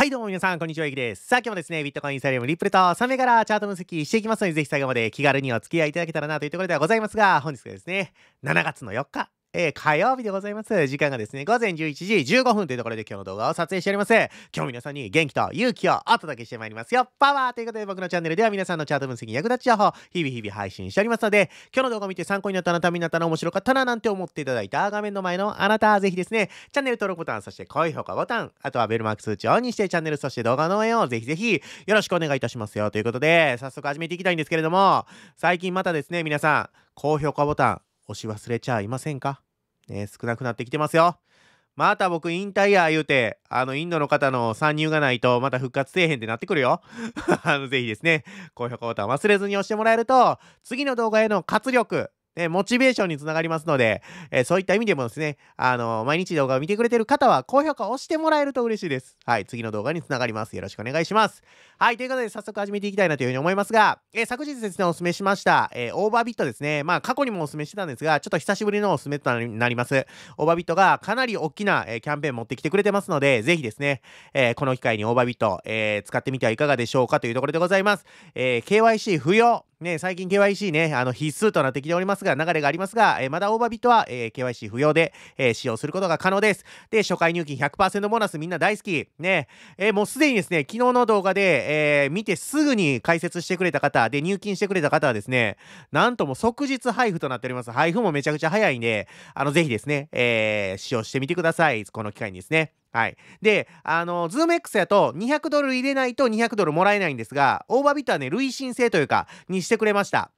はいどうも皆さん、こんにちは、ゆきです。さあ今日もですね、ビットコイン、インサリアム、リップルとサメからチャート分析していきますので、ぜひ最後まで気軽にお付き合いいただけたらなというところではございますが、本日はですね、7月の4日えー、火曜日でございます。時間がですね、午前11時15分というところで今日の動画を撮影しております。今日皆さんに元気と勇気をお届けしてまいりますよ。パワーということで僕のチャンネルでは皆さんのチャート分析に役立ち情報、日々日々配信しておりますので、今日の動画を見て参考になったな、ためになったな、面白かったな、なんて思っていただいた画面の前のあなた、ぜひですね、チャンネル登録ボタン、そして高評価ボタン、あとはベルマーク通知をオンにしてチャンネル、そして動画の応援をぜひぜひよろしくお願いいたしますよ。ということで、早速始めていきたいんですけれども、最近またですね、皆さん、高評価ボタン、押し忘れちゃいませんかね少なくなってきてますよ。また僕引退や言うて、あの、インドの方の参入がないと、また復活せえへんってなってくるよ。あの、ぜひですね、高評価ボタン忘れずに押してもらえると、次の動画への活力、ね、モチベーションにつながりますので、えー、そういった意味でもですね、あのー、毎日動画を見てくれてる方は、高評価を押してもらえると嬉しいです。はい、次の動画につながります。よろしくお願いします。はい、ということで、早速始めていきたいなというふうに思いますが、えー、昨日ですね、お勧めしました、えオーバービットですね。まあ、過去にもお勧めしてたんですが、ちょっと久しぶりのお勧めとなります。オーバービットがかなり大きな、えキャンペーン持ってきてくれてますので、ぜひですね、えこの機会にオーバービット、え使ってみてはいかがでしょうかというところでございます。え KYC 不要。ね、最近 KYC ね、あの必須となってきておりますが、流れがありますが、えー、まだオーバービットは、えー、KYC 不要で、えー、使用することが可能です。で、初回入金100%ボーナスみんな大好き。ね、えー、もうすでにですね、昨日の動画で、えー、見てすぐに解説してくれた方、で、入金してくれた方はですね、なんとも即日配布となっております。配布もめちゃくちゃ早いんで、あの、ぜひですね、えー、使用してみてください。この機会にですね。はい。で、あの、ズーム X やと200ドル入れないと200ドルもらえないんですが、オーバービットはね、累進性というか、にしてくれました。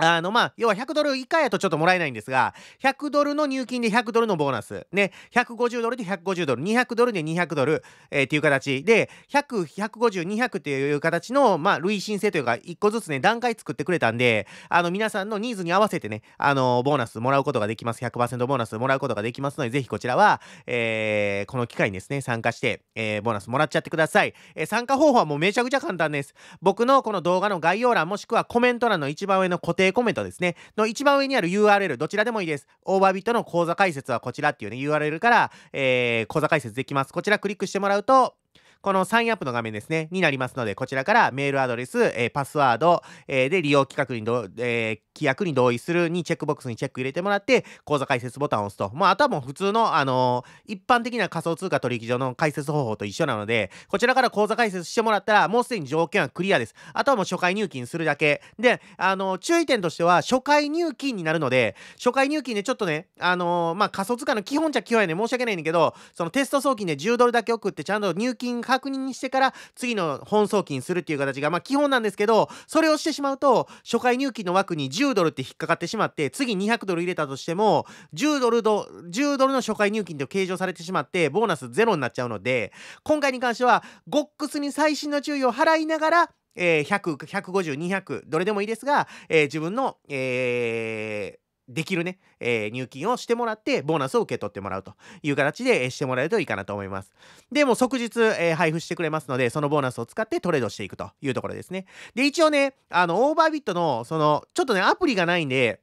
あの、まあ、要は100ドル以下やとちょっともらえないんですが、100ドルの入金で100ドルのボーナス。ね、150ドルで150ドル、200ドルで200ドル、えー、っていう形で、100、150、200っていう形の、まあ、累進性というか、1個ずつね、段階作ってくれたんで、あの、皆さんのニーズに合わせてね、あの、ボーナスもらうことができます。100%ボーナスもらうことができますので、ぜひこちらは、えー、この機会にですね、参加して、えー、ボーナスもらっちゃってください。えー、参加方法はもうめちゃくちゃ簡単です。僕のこの動画の概要欄もしくはコメント欄の一番上の固定コメントですね、の一番上にある URL、どちらでもいいです。オーバービットの講座解説はこちらっていうね、URL から、えー、講座解説できます。こちらクリックしてもらうと、このサインアップの画面ですね、になりますので、こちらからメールアドレス、えパスワード、えで利用規格にええ規約に同意するにチェックボックスにチェック入れてもらって、口座開設ボタンを押すと。まあ、あとはもう普通の、あの一般的な仮想通貨取引所の開設方法と一緒なので、こちらから口座開設してもらったら、もうすでに条件はクリアです。あとはもう初回入金するだけ。で、あの注意点としては、初回入金になるので、初回入金でちょっとね、あのまあ、仮想通貨の基本ちゃ基本やね申し訳ないんだけど、そのテスト送金で10ドルだけ送って、ちゃんと入金確認してから次の本送金するっていう形がまあ基本なんですけどそれをしてしまうと初回入金の枠に10ドルって引っかかってしまって次200ドル入れたとしても10ドルど10ドルの初回入金と計上されてしまってボーナスゼロになっちゃうので今回に関してはゴックスに細心の注意を払いながら、えー、100、150、200どれでもいいですが、えー、自分の、えーできるね、えー、入金をしてもらって、ボーナスを受け取ってもらうという形で、えー、してもらえるといいかなと思います。で、も即日、えー、配布してくれますので、そのボーナスを使ってトレードしていくというところですね。で、一応ね、あの、オーバービットの、その、ちょっとね、アプリがないんで、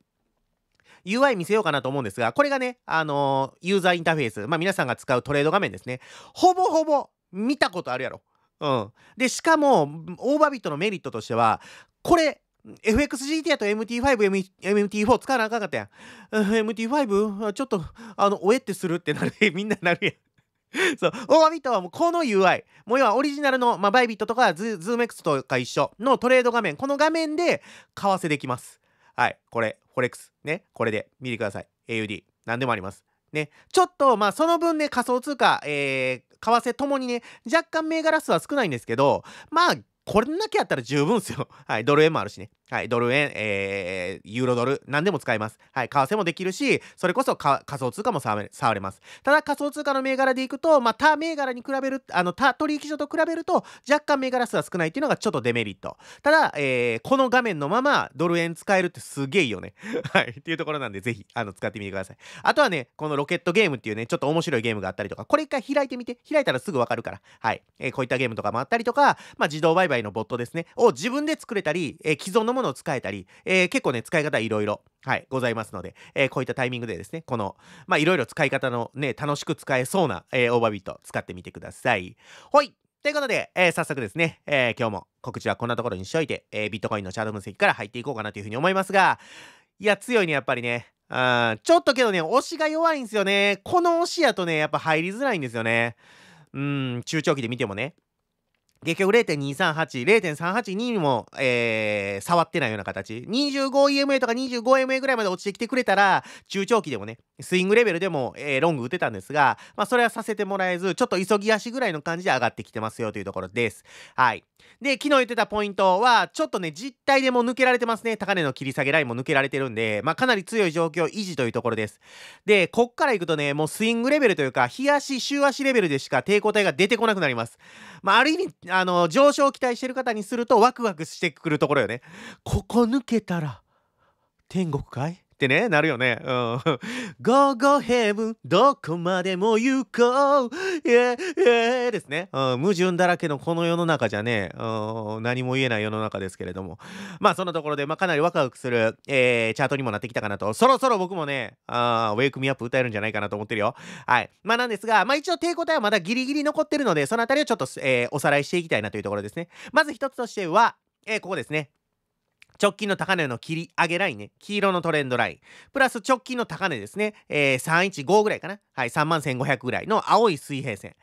UI 見せようかなと思うんですが、これがね、あのユーザーインターフェース、まあ皆さんが使うトレード画面ですね。ほぼほぼ見たことあるやろ。うん。で、しかも、オーバービットのメリットとしては、これ、FXGT と MT5、MT4 使わなあかんかったやん。MT5? ちょっと、あの、おえってするってなる。みんななるやん。そう、オーバービットはもうこの UI。もう要はオリジナルの、まあ、バイビットとかズズーム X とか一緒のトレード画面。この画面で、為替できます。はい、これ、フォレックス。ね、これで見てください。AUD。何でもあります。ね、ちょっと、まあ、その分ね、仮想通貨、えー、為替ともにね、若干銘柄数は少ないんですけど、まあ、これだけやったら十分ですよ。はい、ドル円もあるしね。はい、ドル円、えー、ユーロドル、何でも使えます。はい、為替もできるし、それこそ仮想通貨も触れます。ただ、仮想通貨の銘柄でいくと、まあ、他銘柄に比べる、あの、他取引所と比べると、若干銘柄数は少ないっていうのがちょっとデメリット。ただ、えー、この画面のまま、ドル円使えるってすげえよね。はい、っていうところなんで、ぜひ、あの、使ってみてください。あとはね、このロケットゲームっていうね、ちょっと面白いゲームがあったりとか、これ一回開いてみて、開いたらすぐわかるから。はい、えー、こういったゲームとかもあったりとか、まあ、自動売買外のボットですね、を自分で作れたり、えー、既存のものを使えたり、えー、結構ね、使い方いろいろ、はい、ございますので、えこういったタイミングでですね、この、まあ、いろいろ使い方のね、楽しく使えそうな、えオーバービート使ってみてください。ほいということで、え早速ですね、え今日も告知はこんなところにしといて、えビットコインのチャート分析から入っていこうかなというふうに思いますが、いや、強いね、やっぱりね。あちょっとけどね、押しが弱いんですよね。この押しやとね、やっぱ入りづらいんですよね。うん、中長期で見てもね。結局0.238、0.382にも、えー、触ってないような形。25EMA とか 25MA ぐらいまで落ちてきてくれたら、中長期でもね、スイングレベルでも、えー、ロング打てたんですが、まあ、それはさせてもらえず、ちょっと急ぎ足ぐらいの感じで上がってきてますよというところです。はい。で、昨日言ってたポイントは、ちょっとね、実体でも抜けられてますね。高値の切り下げラインも抜けられてるんで、まあ、かなり強い状況維持というところです。で、こっから行くとね、もうスイングレベルというか、日足、週足レベルでしか抵抗体が出てこなくなります。まあ、ある意味、あの、上昇を期待してる方にするとワクワクしてくるところよね。ここ抜けたら、天国かいってねなるよねうんゴーゴーヘブン、どこまでも行こう yeah, ですね、うん、矛盾だらけのこの世の中じゃね、うん、何も言えない世の中ですけれどもまあそのところで、まあ、かなりワクワクする、えー、チャートにもなってきたかなとそろそろ僕もねあウェイクミアップ歌えるんじゃないかなと思ってるよはいまあなんですがまあ一応抵抗体はまだギリギリ残ってるのでそのあたりをちょっと、えー、おさらいしていきたいなというところですねまず一つとしてはえー、ここですね。直近の高値の切り上げラインね、黄色のトレンドライン、プラス直近の高値ですね、えー、315ぐらいかな、はい、31500ぐらいの青い水平線。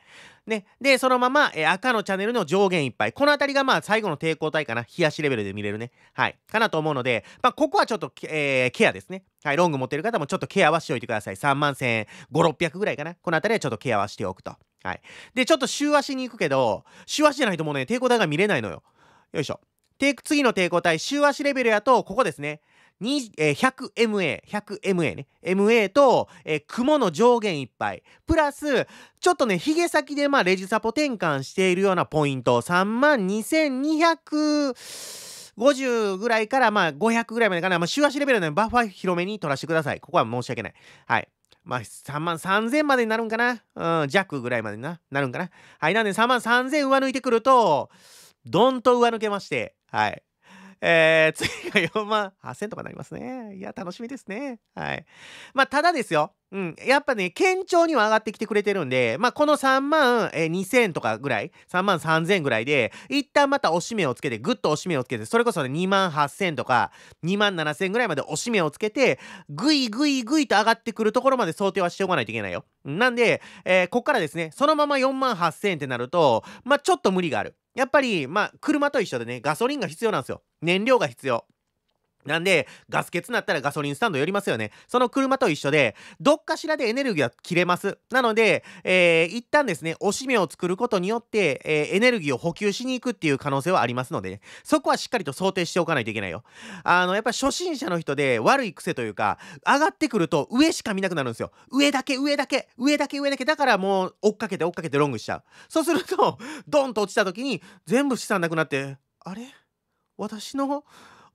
ね、で、そのまま、えー、赤のチャンネルの上限いっぱい。この辺りがまあ最後の抵抗体かな。冷やしレベルで見れるね。はい。かなと思うので、まあここはちょっと、えー、ケアですね。はい。ロング持ってる方もちょっとケアはしておいてください。3万1500、600ぐらいかな。この辺りはちょっとケアはしておくと。はい。で、ちょっと週足に行くけど、週足じゃないともうね、抵抗体が見れないのよ。よいしょ。次の抵抗体、週足レベルやと、ここですね。100MA、100MA ね。MA と、えー、雲の上限いっぱい。プラス、ちょっとね、髭先でまあレジサポ転換しているようなポイント。32,250ぐらいからまあ500ぐらいまでかな。まあ、週足レベルなのバッファー広めに取らせてください。ここは申し訳ない。はい。まあ、3万3000までになるんかな。うん、弱ぐらいまでな、なるんかな。はい。なんで3万3000上抜いてくると、どんと上抜けまして、はい。えー、次が4万8000とかになりますね。いや、楽しみですね。はい。まあ、ただですよ。うん、やっぱね、堅調には上がってきてくれてるんで、まあ、この3万、え2000とかぐらい、3万3000ぐらいで、一旦また押し目をつけて、ぐっと押し目をつけて、それこそ、ね、2万8000とか、2万7000ぐらいまで押し目をつけて、ぐいぐいぐいと上がってくるところまで想定はしておかないといけないよ。なんで、えー、こっからですね、そのまま4万8000ってなると、まあ、ちょっと無理がある。やっぱり、まあ、車と一緒でね、ガソリンが必要なんですよ。燃料が必要。なんで、ガス欠になったらガソリンスタンド寄りますよね。その車と一緒で、どっかしらでエネルギーは切れます。なので、えー、一旦ですね、おしめを作ることによって、えー、エネルギーを補給しに行くっていう可能性はありますので、ね、そこはしっかりと想定しておかないといけないよ。あの、やっぱ初心者の人で悪い癖というか、上がってくると上しか見なくなるんですよ。上だけ、上だけ、上だけ、上だけ。だからもう、追っかけて追っかけてロングしちゃう。そうすると、ドンと落ちた時に、全部資産なくなって、あれ私の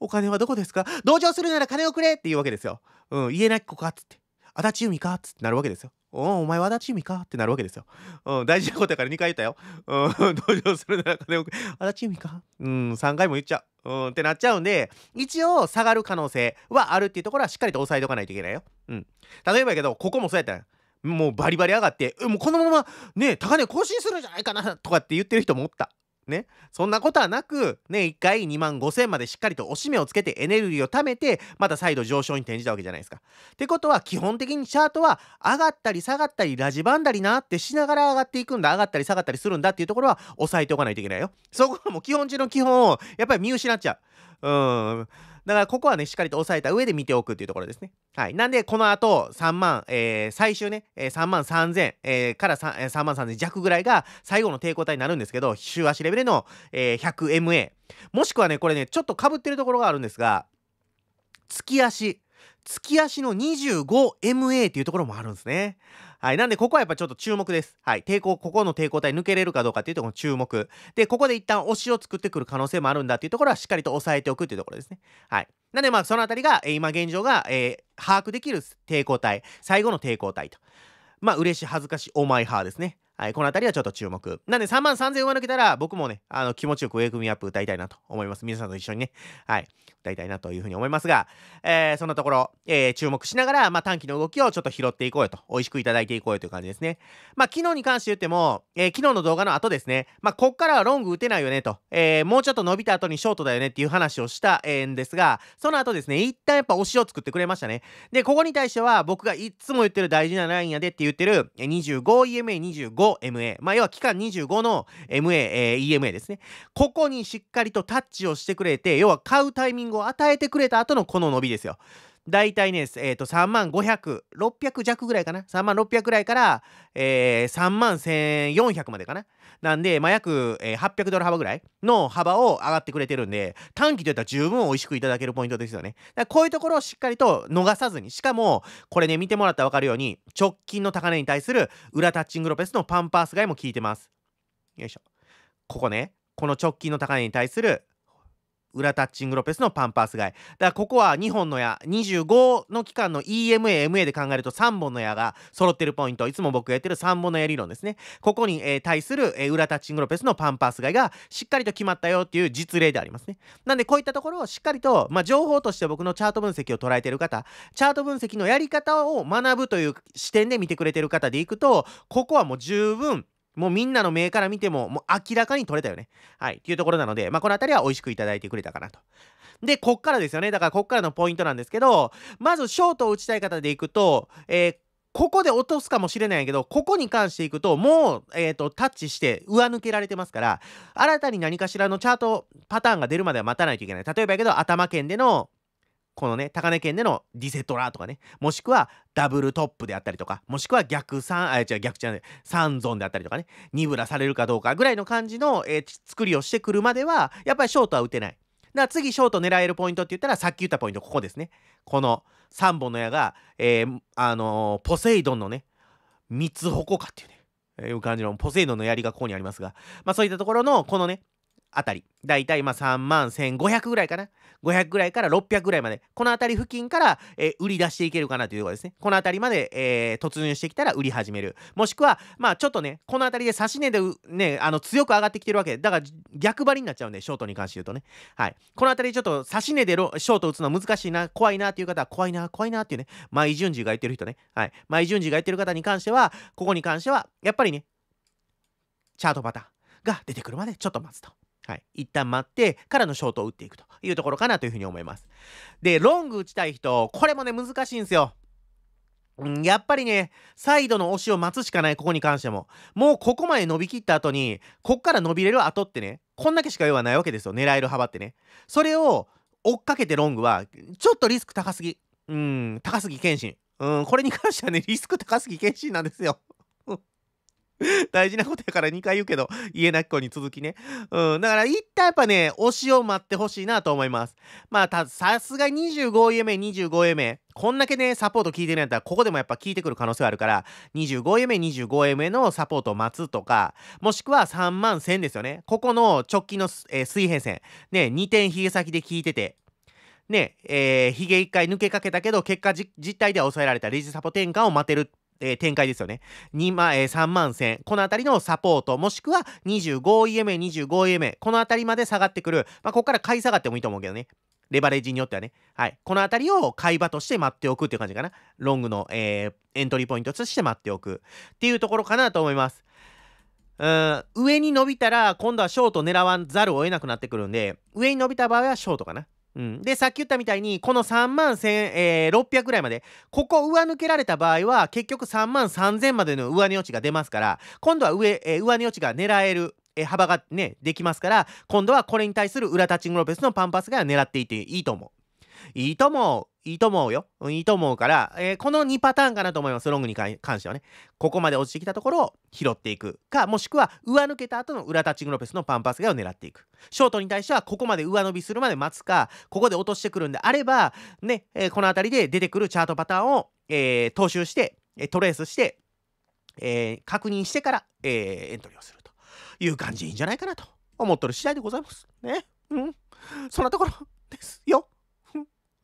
お金はどこですか同情するなら金をくれって言うわけですよ。うん、家なき子かっつって。足立由美かっつってなるわけですよ。おお前は足立由美かってなるわけですよ。うん、大事なことやから2回言ったよ。うん、同情するなら金をくれ。足立由美かうん、3回も言っちゃう。うん、ってなっちゃうんで、一応下がる可能性はあるっていうところはしっかりと押さえとかないといけないよ。うん。例えばやけど、ここもそうやったら、もうバリバリ上がって、もうこのままね、高値更新するんじゃないかなとかって言ってる人もおった。ね、そんなことはなく、ね、1回2万5000までしっかりとおしめをつけてエネルギーを貯めて、また再度上昇に転じたわけじゃないですか。ってことは、基本的にチャートは上がったり下がったり、ラジバンだりなってしながら上がっていくんだ、上がったり下がったりするんだっていうところは押さえておかないといけないよ。そこはもう基本中の基本をやっぱり見失っちゃう。うん。だからここはね、しっかりと押さえた上で見ておくっていうところですね。はい。なんで、この後、3万、えー、最終ね、えー、3万3000、えー、から 3,、えー、3万3000弱ぐらいが最後の抵抗体になるんですけど、週足レベルの、えー、100MA。もしくはね、これね、ちょっと被ってるところがあるんですが、月足。月足の 25MA っていうところもあるんですね。はい。なんで、ここはやっぱちょっと注目です。はい。抵抗、ここの抵抗体抜けれるかどうかっていうところ注目。で、ここで一旦押しを作ってくる可能性もあるんだっていうところはしっかりと押さえておくっていうところですね。はい。なんで、まあ、そのあたりが、えー、今現状が、えー、把握できる抵抗体、最後の抵抗体と。まあ、嬉し、い、恥ずかし、い、お前派ですね。はい、この辺りはちょっと注目。なんで3万3000上抜けたら、僕もね、あの、気持ちよくウェイクミアップ歌いたいなと思います。皆さんと一緒にね、はい、歌いたいなというふうに思いますが、えー、そのところ、えー、注目しながら、まあ、短期の動きをちょっと拾っていこうよと、美味しくいただいていこうよという感じですね。まあ、昨日に関して言っても、えー、昨日の動画の後ですね、まあ、こっからはロング打てないよねと、えー、もうちょっと伸びた後にショートだよねっていう話をしたんですが、その後ですね、一旦やっぱ推しを作ってくれましたね。で、ここに対しては、僕がいつも言ってる大事なラインやでって言ってる、25EMA25 MA、まあ、要は期間25の MA、えー、EMA ですね。ここにしっかりとタッチをしてくれて、要は買うタイミングを与えてくれた後のこの伸びですよ。大体ね、えー、と3万500、600弱ぐらいかな。3万600ぐらいから、えー、3万1400までかな。なんで、まあ、約、えー、800ドル幅ぐらいの幅を上がってくれてるんで、短期といったら十分美味しくいただけるポイントですよね。だこういうところをしっかりと逃さずに、しかも、これね、見てもらったら分かるように、直近の高値に対する裏タッチングロペスのパンパース買いも効いてます。よいしょ。ここね、この直近の高値に対する裏タッチングロペスのパンパース街だからここは2本の矢25の期間の EMAMA で考えると3本の矢が揃ってるポイントいつも僕がやってる3本の矢理論ですねここに、えー、対する、えー、裏タッチングロペスのパンパース街がしっかりと決まったよっていう実例でありますねなんでこういったところをしっかりと、まあ、情報として僕のチャート分析を捉えてる方チャート分析のやり方を学ぶという視点で見てくれてる方でいくとここはもう十分もうみんなの目から見ても、もう明らかに取れたよね。はい。っていうところなので、まあ、この辺りは美味しくいただいてくれたかなと。で、こっからですよね。だから、こっからのポイントなんですけど、まず、ショートを打ちたい方でいくと、えー、ここで落とすかもしれないけど、ここに関していくと、もう、えっ、ー、と、タッチして上抜けられてますから、新たに何かしらのチャートパターンが出るまでは待たないといけない。例えばやけど、頭剣での、このね、高値圏でのディセトラとかね、もしくはダブルトップであったりとか、もしくは逆三、あ、違う、逆じゃない、三ゾンであったりとかね、ニブラされるかどうかぐらいの感じの、えー、作りをしてくるまでは、やっぱりショートは打てない。だから次ショート狙えるポイントって言ったら、さっき言ったポイント、ここですね。この3本の矢が、えー、あのー、ポセイドンのね、三つ矛かっていうね。いう感じのポセイドンの槍がここにありますが、まあそういったところの、このね、あたりだいたいまあ3万1500ぐらいかな500ぐらいから600ぐらいまでこのあたり付近から、えー、売り出していけるかなというところですねこのあたりまで、えー、突入してきたら売り始めるもしくはまあちょっとねこのあたりで指し値でねあの強く上がってきてるわけだから逆張りになっちゃうんでショートに関して言うとねはいこのあたりちょっと指し値でショート打つの難しいな怖いなっていう方は怖いな怖いなっていうね毎順次が言ってる人ねはい毎順次が言ってる方に関してはここに関してはやっぱりねチャートパターンが出てくるまでちょっと待つと。はい、一旦待ってからのショートを打っていくというところかなというふうに思います。で、ロング打ちたい人、これもね、難しいんですよ。やっぱりね、サイドの押しを待つしかない、ここに関しても。もうここまで伸びきった後に、こっから伸びれる後ってね、こんだけしか要はないわけですよ、狙える幅ってね。それを追っかけてロングは、ちょっとリスク高すぎ。うん、高すぎ謙信。うん、これに関してはね、リスク高すぎ謙信なんですよ。大事なことやから2回言うけど、家なき子に続きね。うん、だから一旦やっぱね、推しを待ってほしいなと思います。まあ、た、さすが 25A 目、25A 目。こんだけね、サポート聞いてるんやったら、ここでもやっぱ聞いてくる可能性はあるから、25 m 25 m のサポートを待つとか、もしくは3万1000ですよね。ここの直近の、えー、水平線。ね、2点髭先で聞いてて、ね、えー、ヒ1回抜けかけたけど、結果実態では抑えられたレジサポ転換を待てるえー、展開ですよね。2万、えー、3万1000。このあたりのサポート、もしくは 25EMA、25EMA。このあたりまで下がってくる。まあ、ここから買い下がってもいいと思うけどね。レバレッジによってはね。はい。このあたりを買い場として待っておくっていう感じかな。ロングの、えー、エントリーポイントとして待っておく。っていうところかなと思います。うん、上に伸びたら、今度はショート狙わざるを得なくなってくるんで、上に伸びた場合はショートかな。うん、でさっき言ったみたいにこの3万1600、ぐらいまでここ上抜けられた場合は結局3万3000までの上値落ちが出ますから今度は上、えー、上値落ちが狙える。幅がねできますから今度はこれに対する裏タッチングロペスのパンパスが狙っていていいと思ういいと思ういいと思うよ。いいと思うから、えー、この2パターンかなと思います。ロングに関してはね。ここまで落ちてきたところを拾っていくか、もしくは上抜けた後の裏タッチングロペスのパンパスがを狙っていく。ショートに対しては、ここまで上伸びするまで待つか、ここで落としてくるんであれば、ね、えー、この辺りで出てくるチャートパターンを、えー、踏襲して、えトレースして、え確認してから、えエントリーをするという感じでいいんじゃないかなと思っとる次第でございます。ね。うん。そんなところですよ。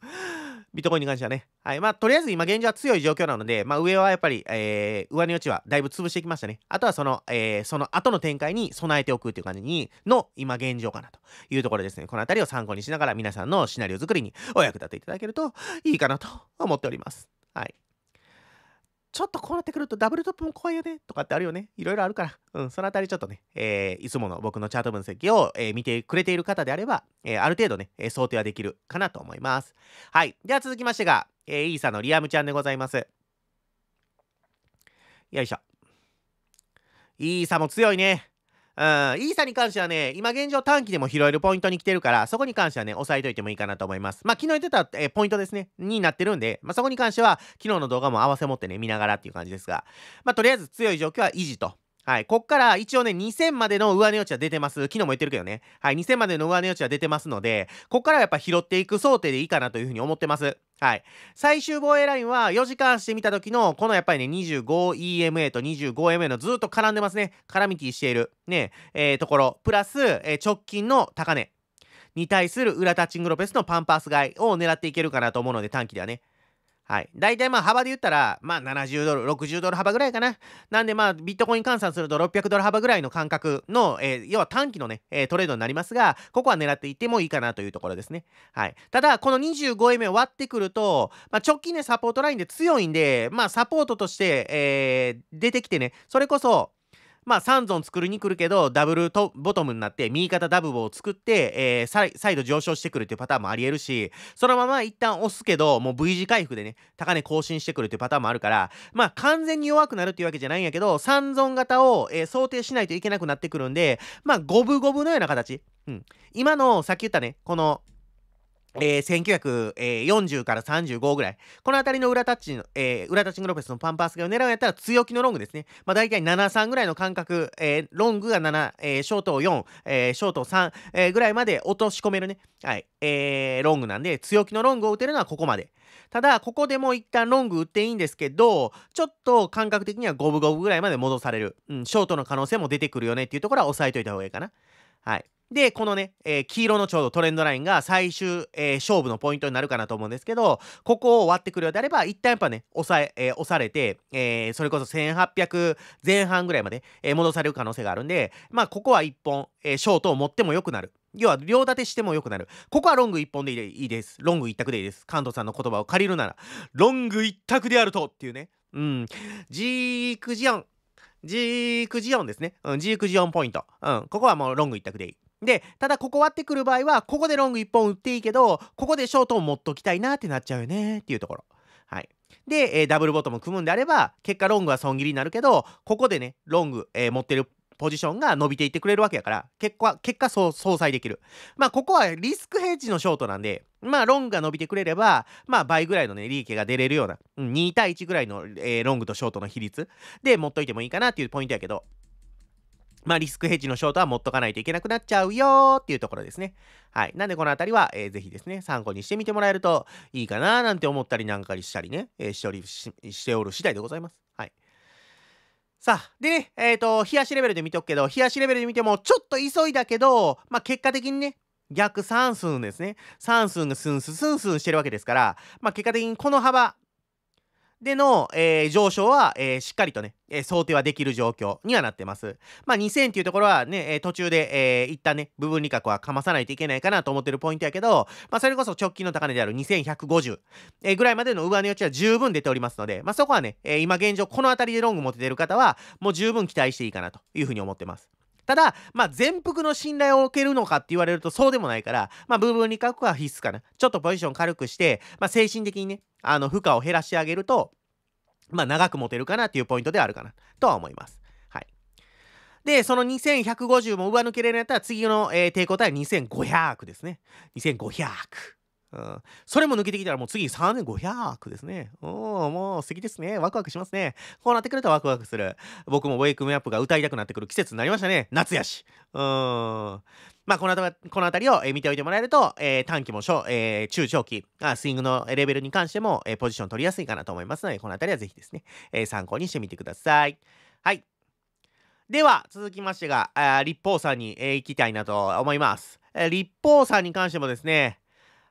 ビットコインに関してはね。はい。まあ、とりあえず今現状は強い状況なので、まあ、上はやっぱり、えー、上値落ちはだいぶ潰していきましたね。あとはその、えー、その後の展開に備えておくという感じに、の今現状かなというところですね。このあたりを参考にしながら皆さんのシナリオ作りにお役立ていただけるといいかなと思っております。はい。ちょっとこうなってくるとダブルトップも怖いよねとかってあるよね。いろいろあるから。うん、そのあたりちょっとね、えー、いつもの僕のチャート分析を、えー、見てくれている方であれば、えー、ある程度ね、え想定はできるかなと思います。はい。では続きましてが、えー、イーサのリアムちゃんでございます。よいしょ。イーサも強いね。うん、イーサに関してはね、今現状短期でも拾えるポイントに来てるから、そこに関してはね、押さえといてもいいかなと思います。まあ、昨日言ってた、えー、ポイントですね、になってるんで、まあ、そこに関しては、昨日の動画も合わせ持ってね、見ながらっていう感じですが、まあ、とりあえず強い状況は維持と。はい。こっから一応ね、2000までの上値余地は出てます。昨日も言ってるけどね。はい。2000までの上値余地は出てますので、こっからやっぱ拾っていく想定でいいかなというふうに思ってます。はい。最終防衛ラインは4時間してみた時の、このやっぱりね、25EMA と 25MA のずっと絡んでますね。絡みきしている、ね、えー、ところ。プラス、えー、直近の高値に対する裏タッチングロペスのパンパース買いを狙っていけるかなと思うので、短期ではね。はい。大体まあ幅で言ったら、まあ70ドル、60ドル幅ぐらいかな。なんでまあビットコイン換算すると600ドル幅ぐらいの間隔の、えー、要は短期のね、えー、トレードになりますが、ここは狙っていってもいいかなというところですね。はい。ただ、この25円目割ってくると、まあ直近ね、サポートラインで強いんで、まあサポートとして、えー、出てきてね、それこそ、まあ、3ゾン作りに来るけど、ダブルとボトムになって、右肩ダブを作って、えー、再度上昇してくるっていうパターンもあり得るし、そのまま一旦押すけど、もう V 字回復でね、高値更新してくるっていうパターンもあるから、まあ、完全に弱くなるっていうわけじゃないんやけど、3ゾン型を、えー、想定しないといけなくなってくるんで、まあ、五分五分のような形。うん。今の、さっき言ったね、この、えー、1940から35ぐらい。この辺りの裏タッチの、えー、裏タッチングロペスのパンパースがを狙うんやったら強気のロングですね。まあ大体7、3ぐらいの間隔、えー、ロングが7、えー、ショートを4、えー、ショートを3、えー、ぐらいまで落とし込めるね。はい。えー、ロングなんで、強気のロングを打てるのはここまで。ただ、ここでも一旦ロング打っていいんですけど、ちょっと感覚的には五分五分ぐらいまで戻される。うん、ショートの可能性も出てくるよねっていうところは押さえといた方がいいかな。はい。で、このね、えー、黄色のちょうどトレンドラインが最終、えー、勝負のポイントになるかなと思うんですけど、ここを割ってくるようであれば、一旦やっぱね、押え、えー、押されて、えそれこそ1800前半ぐらいまで、え戻される可能性があるんで、まあ、ここは1本、えショートを持っても良くなる。要は、両立てしても良くなる。ここはロング1本でいいです。ロング1択でいいです。関東さんの言葉を借りるなら、ロング1択であるとっていうね。うん。ジークジオン。ジークジオンですね。うん、ジークジオンポイント。うん、ここはもうロング1択でいい。で、ただここ割ってくる場合は、ここでロング1本打っていいけど、ここでショートを持っときたいなってなっちゃうよねっていうところ。はい。で、えー、ダブルボトム組むんであれば、結果ロングは損切りになるけど、ここでね、ロング、えー、持ってるポジションが伸びていってくれるわけやから、結果、結果、そう、相殺できる。まあ、ここはリスクヘッジのショートなんで、まあ、ロングが伸びてくれれば、まあ、倍ぐらいのね、利益が出れるような、うん、2対1ぐらいの、えー、ロングとショートの比率で持っといてもいいかなっていうポイントやけど、まあ、リスクヘッジのショートは持っとかないといけなくなっちゃうよっていうところですね。はい。なんで、このあたりは、えー、ぜひですね、参考にしてみてもらえるといいかななんて思ったりなんかしたりね、えー、しておりし、しておる次第でございます。はい。さあ、でね、えっ、ー、と、冷やしレベルで見とくけど、冷やしレベルで見ても、ちょっと急いだけど、まあ、結果的にね、逆算数ですね。算数がスンススンスンしてるわけですから、まあ、結果的にこの幅、での、えー、上昇は、えー、しっかりとね、えー、想定はできる状況にはなってます。まあ、2000っていうところはね、え途中で、え一旦ね、部分利確はかまさないといけないかなと思ってるポイントやけど、まあ、それこそ直近の高値である2150、えぐらいまでの上の余地は十分出ておりますので、まあ、そこはね、え今現状この辺りでロング持ててる方は、もう十分期待していいかなというふうに思ってます。ただ、まあ、全幅の信頼を受けるのかって言われるとそうでもないから、まあ、部分に書くは必須かな。ちょっとポジション軽くして、まあ、精神的にね、あの、負荷を減らしてあげると、まあ、長く持てるかなっていうポイントではあるかな、とは思います。で、その2150も上抜けれるんやったら、次の、えー、抵抗体は2500ですね。2500。うん、それも抜けてきたらもう次3500ですね。おー、もう素敵ですね。ワクワクしますね。こうなってくるとワクワクする。僕もウェイクメアップが歌いたくなってくる季節になりましたね。夏やし。うん。まあ、この辺り、この辺りを、え見ておいてもらえると、えー、短期も小、えー、中長期あ、スイングのレベルに関しても、えー、ポジション取りやすいかなと思いますので、この辺りはぜひですね、えー、参考にしてみてください。はい。では、続きましてが、あ立法さんに、えー、行きたいなと思います。え立法さんに関してもですね、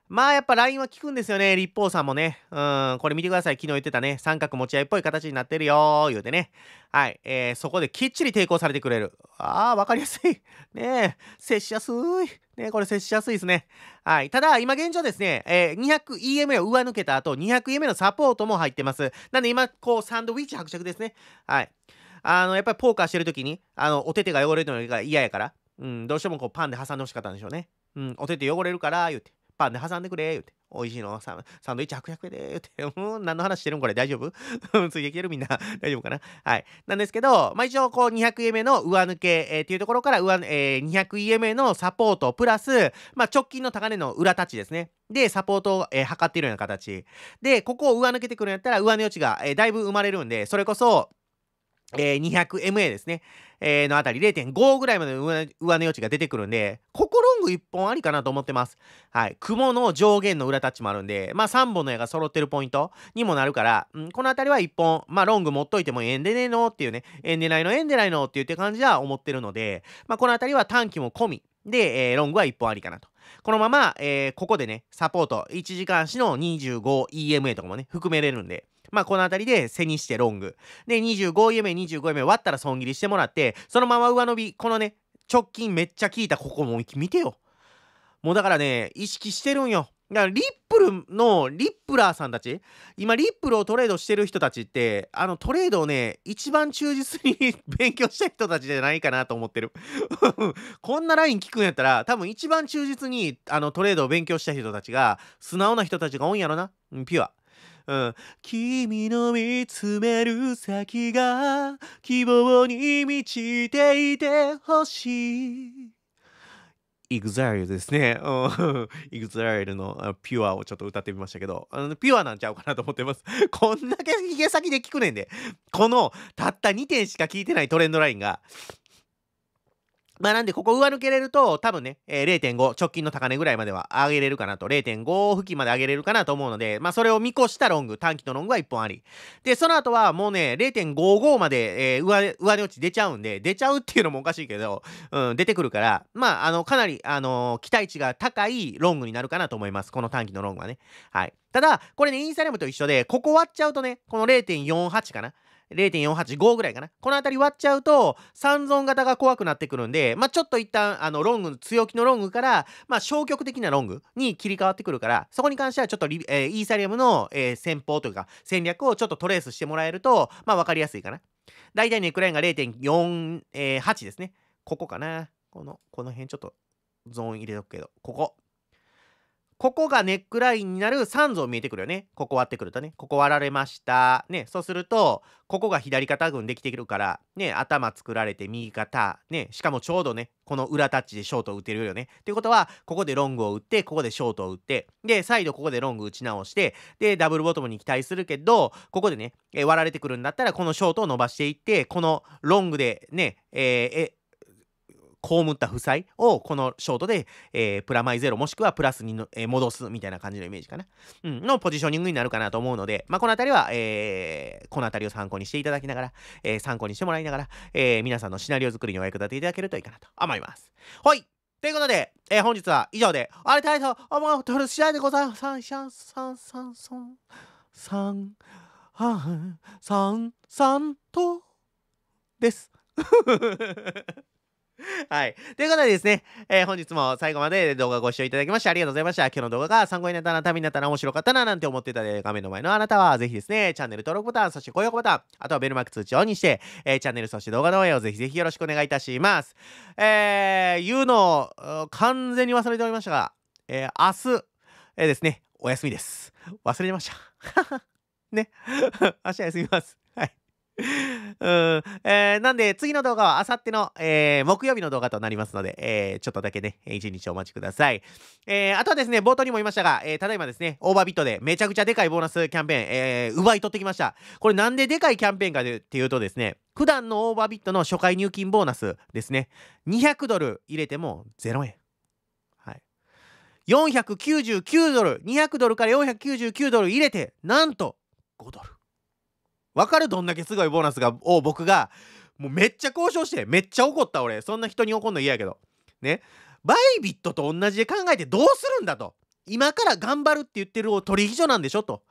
まあやっぱ LINE は効くんですよね。立法さんもね。うん、これ見てください。昨日言ってたね。三角持ち合いっぽい形になってるよ言うてね。はい。えー、そこできっちり抵抗されてくれる。ああ、わかりやすい。ねえ、接しやすい。ねこれ接しやすいですね。はい。ただ、今現状ですね、えー、200EMA を上抜けた後、200EMA のサポートも入ってます。なんで今、こう、サンドウィッチ伯爵ですね。はい。あの、やっぱりポーカーしてる時に、あの、お手手が汚れるのが嫌やから、うん、どうしてもこう、パンで挟んでほしかったんでしょうね。うん、お手手汚れるから、言うて。パンで挟んでくれ、言て。美味しいのササンドイッチ800円で、言て。うん、何の話してるんこれ大丈夫つ いてるみんな。大丈夫かなはい。なんですけど、まあ一応、こう200円目の上抜け、えー、っていうところから上、えー、200円目のサポート、プラス、まあ直近の高値の裏立ちですね。で、サポートを、えー、測っているような形。で、ここを上抜けてくるんやったら、上の余地が、えー、だいぶ生まれるんで、それこそ、えー、200MA ですね、えー、のあたり0.5ぐらいまで上値余地が出てくるんで、ここロング1本ありかなと思ってます。はい。雲の上限の裏タッチもあるんで、まあ3本の矢が揃ってるポイントにもなるから、うん、このあたりは1本、まあロング持っといてもええんでねえのっていうね、えんでないのええんでないのって言って感じは思ってるので、まあこのあたりは短期も込みで、えー、ロングは1本ありかなと。このまま、えー、ここでね、サポート、1時間足の 25EMA とかもね、含めれるんで、まあ、この辺りで背にしてロング。で、25位目、25位目割ったら損切りしてもらって、そのまま上伸び、このね、直近めっちゃ効いたここも見てよ。もうだからね、意識してるんよ。だからリップルのリップラーさんたち、今リップルをトレードしてる人たちって、あのトレードをね、一番忠実に 勉強した人たちじゃないかなと思ってる。こんなライン聞くんやったら、多分一番忠実にあのトレードを勉強した人たちが、素直な人たちが多いんやろな。ピュア。うん、君の見つめる先が希望に満ちていてほしい EXILE ですね。EXILE のピュアをちょっと歌ってみましたけど、あのピュアなんちゃうかなと思ってます。こんだけヒゲ先で聞くねんで、このたった2点しか聞いてないトレンドラインが、まあなんで、ここ上抜けれると、多分ね、えー、0.5、直近の高値ぐらいまでは上げれるかなと、0.5付近まで上げれるかなと思うので、まあそれを見越したロング、短期のロングは1本あり。で、その後はもうね、0.55まで、えー、上、上値落ち出ちゃうんで、出ちゃうっていうのもおかしいけど、うん、出てくるから、まあ、あの、かなり、あのー、期待値が高いロングになるかなと思います。この短期のロングはね。はい。ただ、これね、インサレムと一緒で、ここ割っちゃうとね、この0.48かな。0.485ぐらいかな。この辺り割っちゃうと、三尊型が怖くなってくるんで、まあ、ちょっと一旦、あの、ロング、強気のロングから、まあ、消極的なロングに切り替わってくるから、そこに関してはちょっとリ、えー、イーサリアムの、えー、戦法というか、戦略をちょっとトレースしてもらえると、まあ、わかりやすいかな。大体ネクラインが0.48ですね。ここかな。この、この辺ちょっとゾーン入れとくけど、ここ。ここがネックラインになる3像見えてくるよね。ここ割ってくるとね。ここ割られました。ね。そうすると、ここが左肩群できてくるから、ね。頭作られて右肩。ね。しかもちょうどね、この裏タッチでショートを打てるよね。っいうことは、ここでロングを打って、ここでショートを打って、で、再度ここでロング打ち直して、で、ダブルボトムに期待するけど、ここでね、え割られてくるんだったら、このショートを伸ばしていって、このロングでね、えー、え被った負債をこのショートで、えー、プラマイゼロもしくはプラスにの、えー、戻すみたいな感じのイメージかな、うん、のポジショニングになるかなと思うので、まあ、この辺りは、えー、この辺りを参考にしていただきながら、えー、参考にしてもらいながら、えー、皆さんのシナリオ作りにお役立ていただけるといいかなと思います。はい。ということで、えー、本日は以上で、あれたいと思うとる次第でございます。サンシャンサンサンソンサンはん、サンサンと、です。はい。ということでですね、えー、本日も最後まで動画ご視聴いただきましてありがとうございました。今日の動画が参考になったな、ためになったな、面白かったな、なんて思ってただ画面の前のあなたは、ぜひですね、チャンネル登録ボタン、そして高評価ボタン、あとはベルマーク通知オンにして、えー、チャンネル、そして動画の応援をぜひぜひよろしくお願いいたします。えー、言うのを完全に忘れておりましたが、えー、明日、えー、ですね、お休みです。忘れてました。ね。明日休みます。はい。うん。えー、なんで、次の動画はあさっての、えー、木曜日の動画となりますので、えー、ちょっとだけね、一日お待ちください。えー、あとはですね、冒頭にも言いましたが、えー、ただいまですね、オーバービットでめちゃくちゃでかいボーナスキャンペーン、えー、奪い取ってきました。これなんででかいキャンペーンかっていうとですね、普段のオーバービットの初回入金ボーナスですね、200ドル入れても0円。499ドル、200ドルから499ドル入れて、なんと5ドル。わかるどんだけすごいボーナスがを僕がもうめっちゃ交渉してめっちゃ怒った俺そんな人に怒んの嫌やけどねバイビットと同じで考えてどうするんだと今から頑張るって言ってる取引所なんでしょと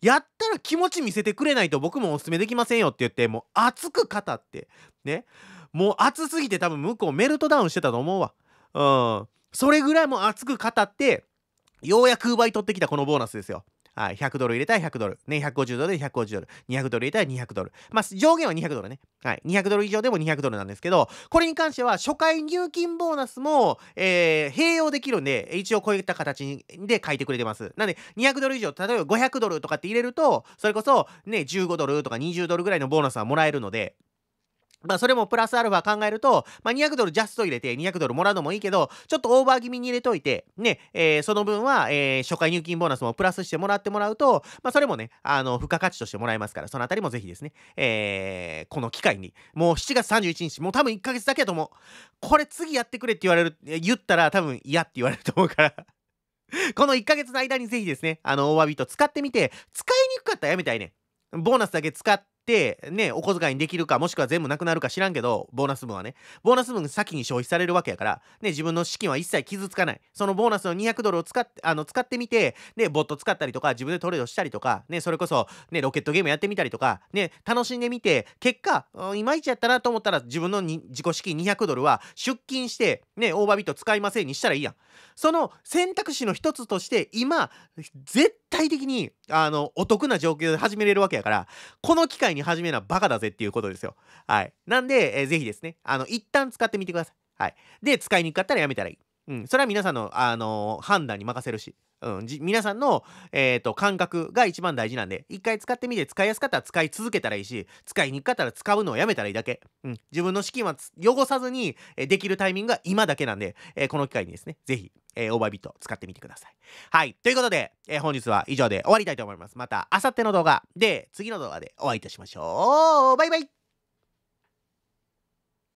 やったら気持ち見せてくれないと僕もおすすめできませんよって言ってもう熱く語ってねもう熱すぎて多分向こうメルトダウンしてたと思うわうんそれぐらいもう熱く語ってようやく奪い取ってきたこのボーナスですよはい、100ドル入れたら100ドル。ね、150ドルで150ドル。200ドル入れたら200ドル。まあ、上限は200ドルね。はい。200ドル以上でも200ドルなんですけど、これに関しては、初回入金ボーナスも、えー、併用できるんで、一応こういった形で書いてくれてます。なんで、200ドル以上、例えば500ドルとかって入れると、それこそ、ね、15ドルとか20ドルぐらいのボーナスはもらえるので、まあそれもプラスアルファ考えると、まあ200ドルジャスト入れて200ドルもらうのもいいけど、ちょっとオーバー気味に入れといて、ね、えー、その分は、えー、初回入金ボーナスもプラスしてもらってもらうと、まあそれもね、あの、付加価値としてもらえますから、そのあたりもぜひですね、えー、この機会に、もう7月31日、もう多分1ヶ月だけども、これ次やってくれって言われる、言ったら多分嫌って言われると思うから この1ヶ月の間にぜひですね、あの、大詫びと使ってみて、使いにくかったらやめたいね。ボーナスだけ使っ、ね、お小遣いにできるか、もしくは全部なくなるか知らんけど、ボーナス分はね、ボーナス分先に消費されるわけやから、ね、自分の資金は一切傷つかない。そのボーナスの200ドルを使って、あの、使ってみて、ね、ボット使ったりとか、自分でトレードしたりとか、ね、それこそ、ね、ロケットゲームやってみたりとか、ね、楽しんでみて、結果、いまいちやったなと思ったら、自分の自己資金200ドルは出勤して、ね、オーバービット使いませんにしたらいいやん。その選択肢の一つとして、今、絶対的にあのお得な状況で始めれるわけやからこの機会に始めなバカだぜっていうことですよはいなんで、えー、ぜひですねあの一旦使ってみてくださいはいで使いにくかったらやめたらいいうん、それは皆さんの、あのー、判断に任せるし、うん、皆さんの、えーと、感覚が一番大事なんで一回使ってみて使いやすかったら使い続けたらいいし使いにくかったら使うのをやめたらいいだけ、うん、自分の資金は汚さずに、えー、できるタイミングが今だけなんで、えー、この機会にですね是非、えー、オーバービット使ってみてくださいはいということで、えー、本日は以上で終わりたいと思いますまたあさっての動画で次の動画でお会いいたしましょうバイバイ